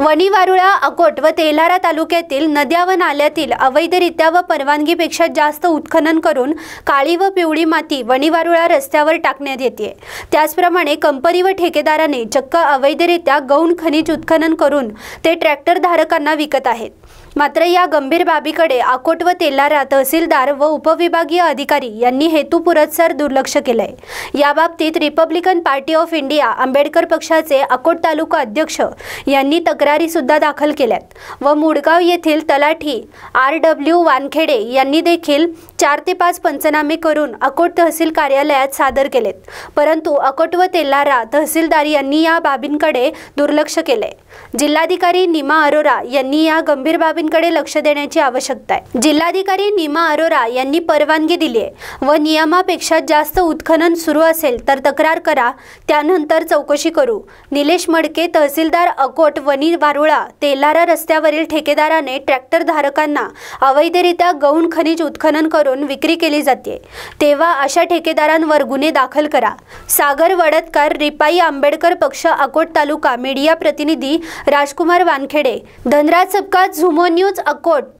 वणीवारुळा अकोट व तेलारा तालुक्यातील नद्या व नाल्यातील अवैधरित्या व परवानगीपेक्षा जास्त उत्खनन करून काळी व पिवळी माती वणीवारुळा रस्त्यावर टाकण्यात येते त्याचप्रमाणे कंपनी व ठेकेदाराने चक्क अवैधरित्या गौण खनिज उत्खनन करून ते ट्रॅक्टर धारकांना विकत आहेत मात्र या गंभीर बाबीकडे आकोट व तेलारा तहसीलदार व उपविभागीय अधिकारी यांनी हेतुपुरस्सर दुर्लक्ष केलंय याबाबतीत Republican Party of India Ambedkar पक्षाचे अकोट तालुका अध्यक्ष यांनी तक्रार सुद्धा दाखल केल्यात व मुडगाव येथील तलाठी आर डब्ल्यू वानखेडे यांनी देखील चार ते पाच पंचनामे करून अकोट तहसील कार्यालयात सादर केलेत परंतु अकोट व तेलारा तहसीलदार यांनी या बाबींकडे दुर्लक्ष केले जिल्हाधिकारी निमा अरोरा यांनी या गंभीर बाबींकडे लक्ष देण्याची आवश्यकता आहे जिल्हाधिकारी निमा अरोरा यांनी परवानगी दिली आहे व नियमापेक्षा जास्त उत्खनन सुरू असेल तर तक्रार करा त्यानंतर चौकशी करू निलेश मडके तहसीलदार अकोट वनी वारुळा तेलारा रस्त्यावरील ठेकेदाराने ट्रॅक्टर धारकांना अवैधरित्या गौण खनिज उत्खनन करून विक्री केली जाते तेव्हा अशा ठेकेदारांवर गुन्हे दाखल करा सागर वडतकर रिपाई आंबेडकर पक्ष अकोट तालुका मीडिया प्रतिनिधी राजकुमार वानखेडे धनराज सबका झुमो न्यूज अकोट